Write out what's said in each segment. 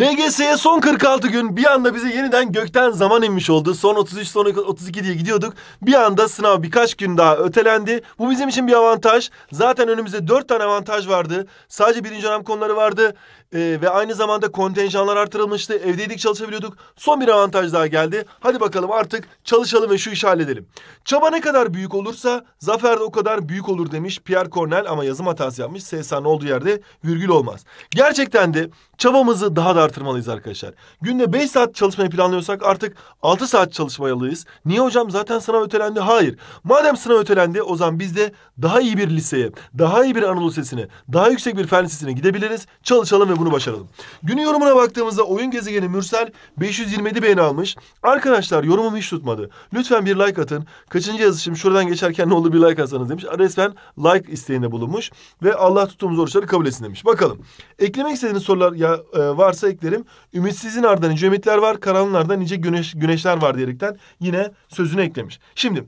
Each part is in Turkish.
LGS'ye son 46 gün bir anda bize yeniden gökten zaman inmiş oldu. Son 33, son 32 diye gidiyorduk. Bir anda sınav birkaç gün daha ötelendi. Bu bizim için bir avantaj. Zaten önümüzde 4 tane avantaj vardı. Sadece birinci dönem konuları vardı. Ee, ve aynı zamanda kontenjanlar artırılmıştı. Evdeydik çalışabiliyorduk. Son bir avantaj daha geldi. Hadi bakalım artık çalışalım ve şu işi halledelim. Çaba ne kadar büyük olursa zafer de o kadar büyük olur demiş Pierre Cornell ama yazım hatası yapmış. SSA'nın olduğu yerde virgül olmaz. Gerçekten de çabamızı daha da artırmalıyız arkadaşlar. Günde 5 saat çalışmayı planlıyorsak artık 6 saat çalışmalıyız. Niye hocam zaten sınav ötelendi? Hayır. Madem sınav ötelendi o zaman biz de daha iyi bir liseye, daha iyi bir Anadolu Lisesi'ne, daha yüksek bir fen lisesine gidebiliriz. Çalışalım ve bunu başaralım. Günün yorumuna baktığımızda oyun gezegeni Mürsel 527 beğeni almış. Arkadaşlar yorumum hiç tutmadı. Lütfen bir like atın. Kaçıncı yazışım şuradan geçerken ne olur bir like atsanız demiş. Resmen like isteğinde bulunmuş ve Allah tuttuğumuz oruçları kabul etsin demiş. Bakalım. Eklemek istediğiniz sorular ya, e, varsa söylediklerim ümitsizin ardından nice ümitler var, karanlığın ardından nice güneş, güneşler var diyerekten yine sözünü eklemiş. Şimdi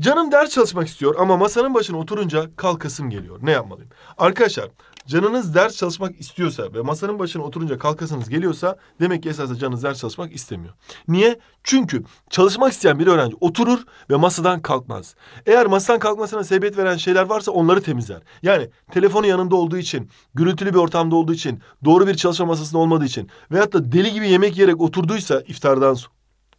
canım ders çalışmak istiyor ama masanın başına oturunca kalkasım geliyor. Ne yapmalıyım? Arkadaşlar canınız ders çalışmak istiyorsa ve masanın başına oturunca kalkasınız geliyorsa demek ki esasında canınız ders çalışmak istemiyor. Niye? Çünkü çalışmak isteyen bir öğrenci oturur ve masadan kalkmaz. Eğer masadan kalkmasına sebebiyet veren şeyler varsa onları temizler. Yani telefonu yanında olduğu için, gürültülü bir ortamda olduğu için, doğru bir çalışma masasında olmadığı için için veyahut da deli gibi yemek yerek oturduysa iftardan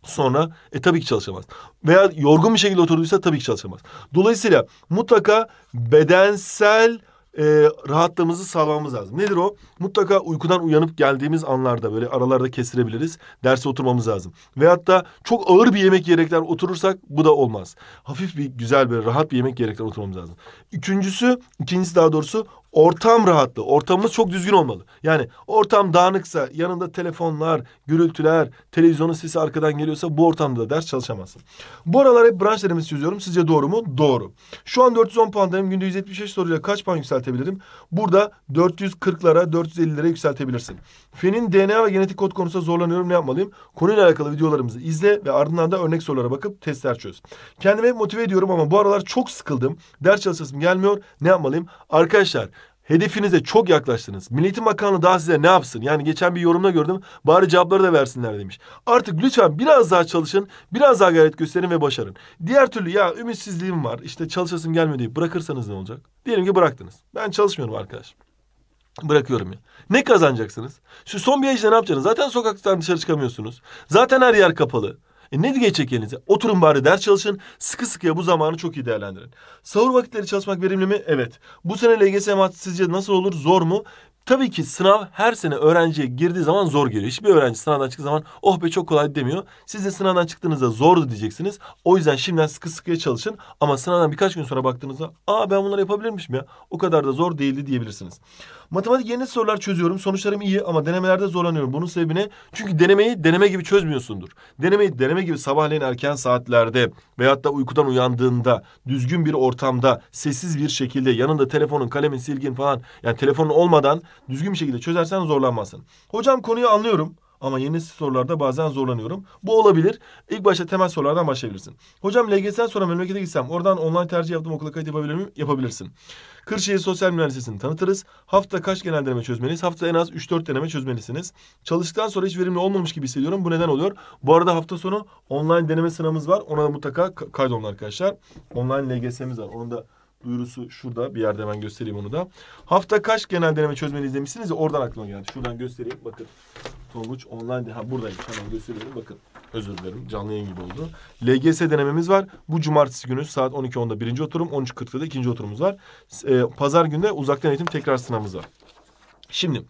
sonra e tabii ki çalışamaz. Veya yorgun bir şekilde oturduysa tabii ki çalışamaz. Dolayısıyla mutlaka bedensel e, rahatlığımızı sağlamamız lazım. Nedir o? Mutlaka uykudan uyanıp geldiğimiz anlarda böyle aralarda kestirebiliriz. Derse oturmamız lazım. Veyahut da çok ağır bir yemek yerekten oturursak bu da olmaz. Hafif bir güzel böyle rahat bir yemek yerekten oturmamız lazım. Üçüncüsü, ikincisi daha doğrusu ortam rahatlı, ortamımız çok düzgün olmalı. Yani ortam dağınıksa, yanında telefonlar, gürültüler, televizyonun sesi arkadan geliyorsa bu ortamda da ders çalışamazsın. Bu aralar hep branş denemesi çözüyorum. Sizce doğru mu? Doğru. Şu an 410 puandayım. Günde 175 soruyla kaç puan yükseltebilirim? Burada 440'lara, 450'lere yükseltebilirsin. Fenin DNA ve genetik kod konusunda zorlanıyorum. Ne yapmalıyım? Konuyla alakalı videolarımızı izle ve ardından da örnek sorulara bakıp testler çöz. Kendimi motive ediyorum ama bu aralar çok sıkıldım. Ders çalışasım gelmiyor. Ne yapmalıyım? Arkadaşlar hedefinize çok yaklaştınız. Milli Eğitim Bakanlığı daha size ne yapsın? Yani geçen bir yorumda gördüm. Bari cevapları da versinler demiş. Artık lütfen biraz daha çalışın, biraz daha gayret gösterin ve başarın. Diğer türlü ya ümitsizliğim var, İşte çalışasım gelmiyor diye bırakırsanız ne olacak? Diyelim ki bıraktınız. Ben çalışmıyorum arkadaş. Bırakıyorum ya. Ne kazanacaksınız? Şu son bir ayda ne yapacaksınız? Zaten sokaktan dışarı çıkamıyorsunuz. Zaten her yer kapalı. E ne geçecek elinize? Oturun bari ders çalışın. Sıkı sıkıya bu zamanı çok iyi değerlendirin. Sahur vakitleri çalışmak verimli mi? Evet. Bu sene LGS matematik sizce nasıl olur? Zor mu? Tabii ki sınav her sene öğrenciye girdiği zaman zor geliyor. Hiçbir öğrenci sınavdan çıktığı zaman oh be çok kolay demiyor. Siz de sınavdan çıktığınızda zordu diyeceksiniz. O yüzden şimdiden sıkı sıkıya çalışın. Ama sınavdan birkaç gün sonra baktığınızda aa ben bunları yapabilirmişim ya. O kadar da zor değildi diyebilirsiniz. Matematik yeni sorular çözüyorum. Sonuçlarım iyi ama denemelerde zorlanıyorum. Bunun sebebi ne? Çünkü denemeyi deneme gibi çözmüyorsundur. Denemeyi deneme gibi sabahleyin erken saatlerde veyahut da uykudan uyandığında düzgün bir ortamda sessiz bir şekilde yanında telefonun, kalemin, silgin falan yani telefonun olmadan düzgün bir şekilde çözersen zorlanmazsın. Hocam konuyu anlıyorum. Ama yeni sorularda bazen zorlanıyorum. Bu olabilir. İlk başta temel sorulardan başlayabilirsin. Hocam LGS'den sonra memlekete gitsem oradan online tercih yaptım okula kayıt yapabilir miyim? Yapabilirsin. Kırşehir Sosyal Mühendisliğini tanıtırız. Hafta kaç genel deneme çözmeliyiz? Hafta en az 3-4 deneme çözmelisiniz. Çalıştıktan sonra hiç verimli olmamış gibi hissediyorum. Bu neden oluyor? Bu arada hafta sonu online deneme sınavımız var. Ona da mutlaka kaydolun arkadaşlar. Online LGS'miz var. Onu da duyurusu şurada. Bir yerde hemen göstereyim onu da. Hafta kaç genel deneme çözmeni izlemişsiniz ya oradan aklıma geldi. Şuradan göstereyim. Bakın. Tonguç online. Ha buradayım. Hemen gösteriyorum. Bakın. Özür dilerim. Canlı yayın gibi oldu. LGS denememiz var. Bu cumartesi günü saat 12.10'da birinci oturum. 13.40'da ikinci oturumumuz var. Ee, Pazar günde uzaktan eğitim tekrar sınavımız var. Şimdi...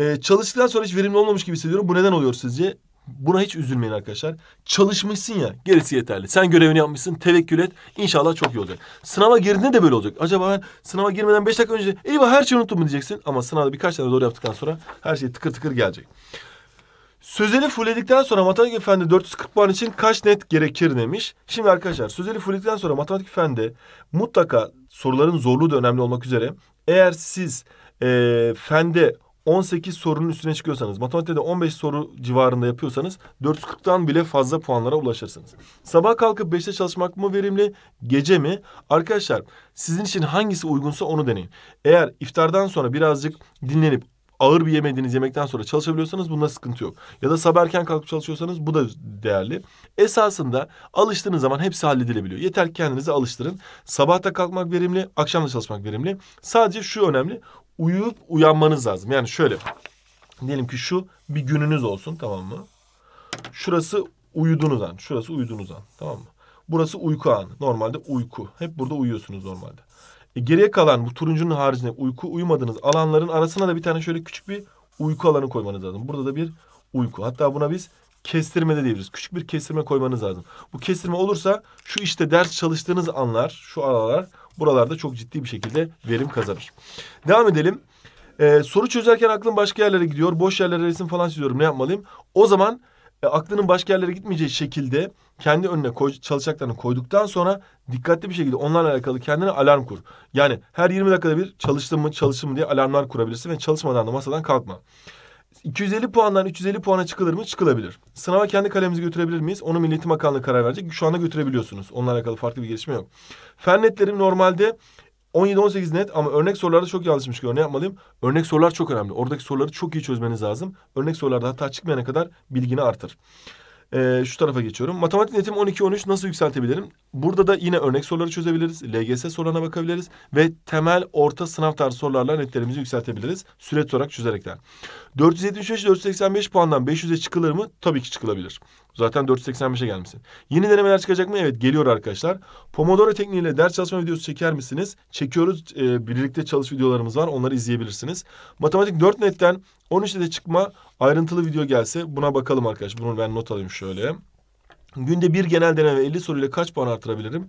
Ee, çalıştıktan sonra hiç verimli olmamış gibi hissediyorum. Bu neden oluyor sizce? Buna hiç üzülmeyin arkadaşlar. Çalışmışsın ya gerisi yeterli. Sen görevini yapmışsın tevekkül et. İnşallah çok iyi olacak. Sınava girdiğinde de böyle olacak. Acaba ben sınava girmeden beş dakika önce eyvah her şeyi unuttum mu diyeceksin. Ama sınavda birkaç tane doğru yaptıktan sonra her şey tıkır tıkır gelecek. Sözeli fulledikten sonra matematik efendi 440 puan için kaç net gerekir demiş. Şimdi arkadaşlar sözeli fulledikten sonra matematik efendi mutlaka soruların zorluğu da önemli olmak üzere. Eğer siz e, fende 18 sorunun üstüne çıkıyorsanız, matematikte 15 soru civarında yapıyorsanız 440'tan bile fazla puanlara ulaşırsınız. Sabah kalkıp 5'te çalışmak mı verimli, gece mi? Arkadaşlar sizin için hangisi uygunsa onu deneyin. Eğer iftardan sonra birazcık dinlenip ağır bir yemediğiniz yemekten sonra çalışabiliyorsanız bunda sıkıntı yok. Ya da sabah erken kalkıp çalışıyorsanız bu da değerli. Esasında alıştığınız zaman hepsi halledilebiliyor. Yeter ki kendinizi alıştırın. Sabahta kalkmak verimli, akşamda çalışmak verimli. Sadece şu önemli uyuyup uyanmanız lazım. Yani şöyle diyelim ki şu bir gününüz olsun tamam mı? Şurası uyudunuz an. Şurası uyudunuz an. Tamam mı? Burası uyku anı. Normalde uyku. Hep burada uyuyorsunuz normalde. E, geriye kalan bu turuncunun haricinde uyku uyumadığınız alanların arasına da bir tane şöyle küçük bir uyku alanı koymanız lazım. Burada da bir uyku. Hatta buna biz kestirmede diyebiliriz. Küçük bir kestirme koymanız lazım. Bu kestirme olursa şu işte ders çalıştığınız anlar, şu aralar buralarda çok ciddi bir şekilde verim kazanır. Devam edelim. Ee, soru çözerken aklım başka yerlere gidiyor. Boş yerlere resim falan çiziyorum. Ne yapmalıyım? O zaman e, aklının başka yerlere gitmeyeceği şekilde kendi önüne koy, çalışacaklarını koyduktan sonra dikkatli bir şekilde onlarla alakalı kendine alarm kur. Yani her 20 dakikada bir çalıştım mı çalıştım mı diye alarmlar kurabilirsin ve çalışmadan da masadan kalkma. 250 puandan 350 puana çıkılır mı? Çıkılabilir. Sınava kendi kalemimizi götürebilir miyiz? Onu Milli Eğitim Bakanlığı karar verecek. Şu anda götürebiliyorsunuz. Onunla alakalı farklı bir gelişme yok. Fen netlerim normalde 17-18 net ama örnek sorularda çok yanlışmış ki ne yapmalıyım? Örnek sorular çok önemli. Oradaki soruları çok iyi çözmeniz lazım. Örnek sorularda hata çıkmayana kadar bilgini artır. Ee, şu tarafa geçiyorum. Matematik netim 12-13 nasıl yükseltebilirim? Burada da yine örnek soruları çözebiliriz. LGS sorularına bakabiliriz. Ve temel orta sınav tarzı sorularla netlerimizi yükseltebiliriz. Süreç olarak çözerekten. 475-485 puandan 500'e çıkılır mı? Tabii ki çıkılabilir. Zaten 485'e gelmişsin. Yeni denemeler çıkacak mı? Evet geliyor arkadaşlar. Pomodoro tekniğiyle ders çalışma videosu çeker misiniz? Çekiyoruz. E, birlikte çalış videolarımız var. Onları izleyebilirsiniz. Matematik 4 netten 13'te de çıkma ayrıntılı video gelse buna bakalım arkadaş, Bunu ben not alayım şöyle. Günde bir genel deneme 50 soruyla kaç puan artırabilirim?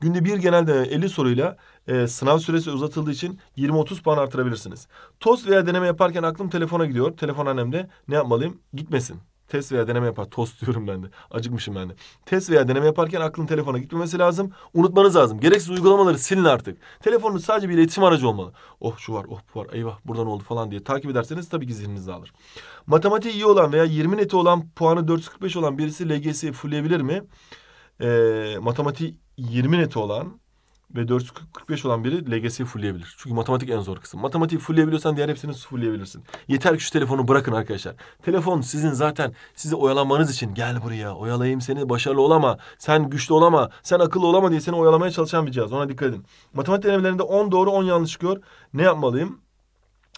Günde bir genel deneme 50 soruyla e, sınav süresi uzatıldığı için 20-30 puan artırabilirsiniz. Toz veya deneme yaparken aklım telefona gidiyor. Telefon annemde ne yapmalıyım? Gitmesin. Test veya deneme yapar. Tost diyorum ben de. Acıkmışım ben de. Test veya deneme yaparken aklın telefona gitmemesi lazım. Unutmanız lazım. Gereksiz uygulamaları silin artık. Telefonunuz sadece bir iletişim aracı olmalı. Oh şu var, oh bu var, eyvah buradan oldu falan diye takip ederseniz tabii ki zihniniz dağılır. Matematiği iyi olan veya 20 neti olan, puanı 445 olan birisi LGS'yi fullleyebilir mi? Ee, matematiği 20 neti olan ve 445 olan biri LGS'yi fullleyebilir. Çünkü matematik en zor kısım. Matematiği fullleyebiliyorsan diğer hepsini fullleyebilirsin. Yeter ki şu telefonu bırakın arkadaşlar. Telefon sizin zaten sizi oyalamanız için gel buraya oyalayayım seni başarılı olama. Sen güçlü olama. Sen akıllı olama diye seni oyalamaya çalışan bir cihaz. Ona dikkat edin. Matematik denemelerinde 10 doğru 10 yanlış gör. Ne yapmalıyım?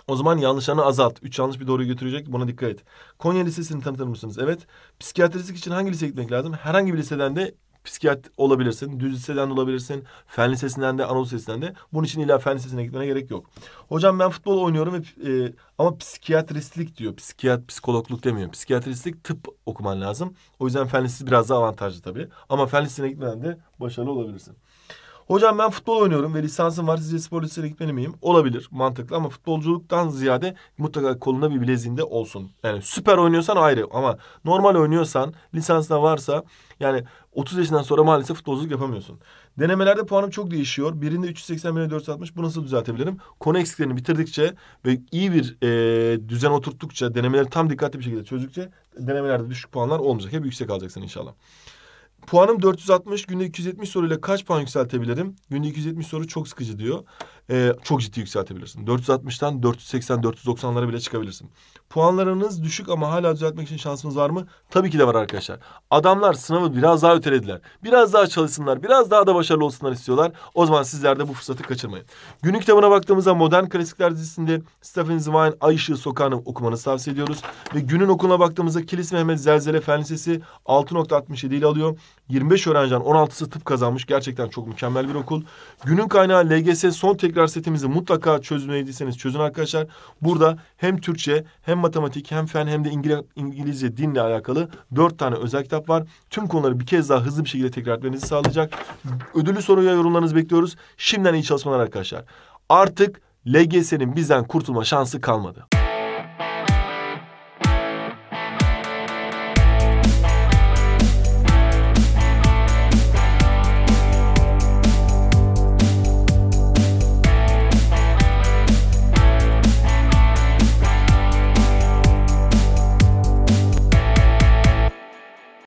O zaman yanlışlarını azalt. Üç yanlış bir doğruyu götürecek. Buna dikkat et. Konya Lisesi'ni tanıtır mısınız? Evet. Psikiyatristlik için hangi liseye gitmek lazım? Herhangi bir liseden de psikiyat olabilirsin. Düz liseden olabilirsin. Fen lisesinden de Anadolu lisesinden de. Bunun için illa fen lisesine gitmene gerek yok. Hocam ben futbol oynuyorum ve, e, ama psikiyatristlik diyor. Psikiyat, psikologluk demiyor. Psikiyatristlik tıp okuman lazım. O yüzden fen lisesi biraz daha avantajlı tabii. Ama fen lisesine gitmeden de başarılı olabilirsin. Hocam ben futbol oynuyorum ve lisansım var sizce spor lisesine gitmeli miyim? Olabilir mantıklı ama futbolculuktan ziyade mutlaka kolunda bir bileziğinde olsun. Yani süper oynuyorsan ayrı ama normal oynuyorsan lisansına varsa yani 30 yaşından sonra maalesef futbolculuk yapamıyorsun. Denemelerde puanım çok değişiyor. Birinde 380, birinde 460. Bu nasıl düzeltebilirim? Konu eksiklerini bitirdikçe ve iyi bir e, düzen oturttukça, denemeleri tam dikkatli bir şekilde çözdükçe denemelerde düşük puanlar olmayacak. Hep yüksek alacaksın inşallah. Puanım 460. Günde 270 soruyla kaç puan yükseltebilirim? Günde 270 soru çok sıkıcı diyor e, çok ciddi yükseltebilirsin. 460'tan 480, 490'lara bile çıkabilirsin. Puanlarınız düşük ama hala düzeltmek için şansımız var mı? Tabii ki de var arkadaşlar. Adamlar sınavı biraz daha ötelediler. Biraz daha çalışsınlar, biraz daha da başarılı olsunlar istiyorlar. O zaman sizler de bu fırsatı kaçırmayın. Günlük kitabına baktığımızda Modern Klasikler dizisinde Stephen Zweig, Ay Işığı Sokağı'nı okumanızı tavsiye ediyoruz. Ve günün okuluna baktığımızda Kilis Mehmet Zelzele Fen Lisesi 6.67 ile alıyor. 25 öğrenciden 16'sı tıp kazanmış. Gerçekten çok mükemmel bir okul. Günün kaynağı LGS son tekrar setimizi mutlaka çözmediyseniz çözün arkadaşlar. Burada hem Türkçe hem matematik hem fen hem de İngilizce dinle alakalı dört tane özel kitap var. Tüm konuları bir kez daha hızlı bir şekilde tekrar etmenizi sağlayacak. Ödüllü soruya yorumlarınızı bekliyoruz. Şimdiden iyi çalışmalar arkadaşlar. Artık LGS'nin bizden kurtulma şansı kalmadı.